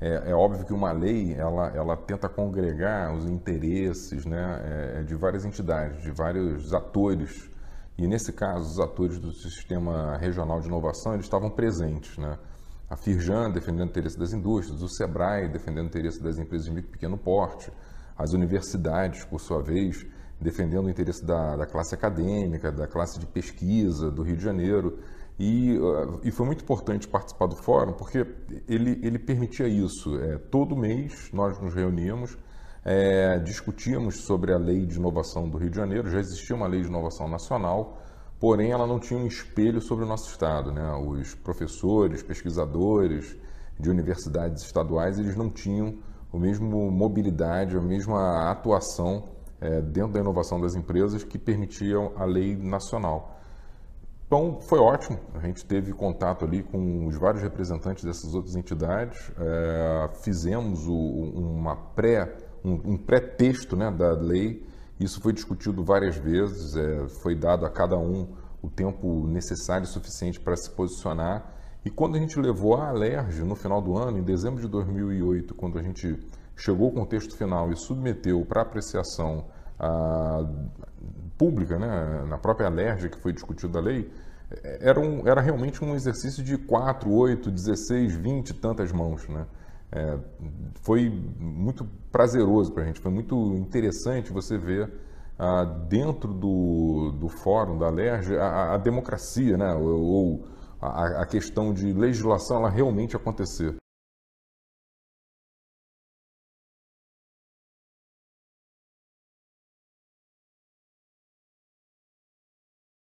É, é, óbvio que uma lei ela, ela tenta congregar os interesses né, é, de várias entidades, de vários atores. E nesse caso, os atores do sistema regional de inovação eles estavam presentes. Né? A Firjan defendendo o interesse das indústrias, o SEBRAE defendendo o interesse das empresas de micro e pequeno porte, as universidades, por sua vez, defendendo o interesse da, da classe acadêmica, da classe de pesquisa do Rio de Janeiro. E, e, foi muito importante participar do fórum porque ele, ele permitia isso. É, todo mês nós nos reuníamos, é, discutíamos sobre a lei de inovação do Rio de Janeiro. Já existia uma lei de inovação nacional, porém ela não tinha um espelho sobre o nosso estado. Né? Os professores, pesquisadores de universidades estaduais, eles não tinham a mesma mobilidade, a mesma atuação é, dentro da inovação das empresas que permitiam a lei nacional. Então foi ótimo, a gente teve contato ali com os vários representantes dessas outras entidades, é, fizemos o, uma pré, um, um pré-texto né, da lei, isso foi discutido várias vezes, é, foi dado a cada um o tempo necessário e suficiente para se posicionar. E quando a gente levou a Alerj no final do ano, em dezembro de 2008, quando a gente chegou com o texto final e submeteu para apreciação a pública, né, na própria LERJ que foi discutida a lei, é, era, um, era realmente um exercício de 4, 8, 16, 20 tantas mãos. Né? É, foi muito prazeroso para a gente, foi muito interessante você ver ah, dentro do, do fórum da LERJ a, a democracia, né? ou, ou a, a questão de legislação ela realmente acontecer.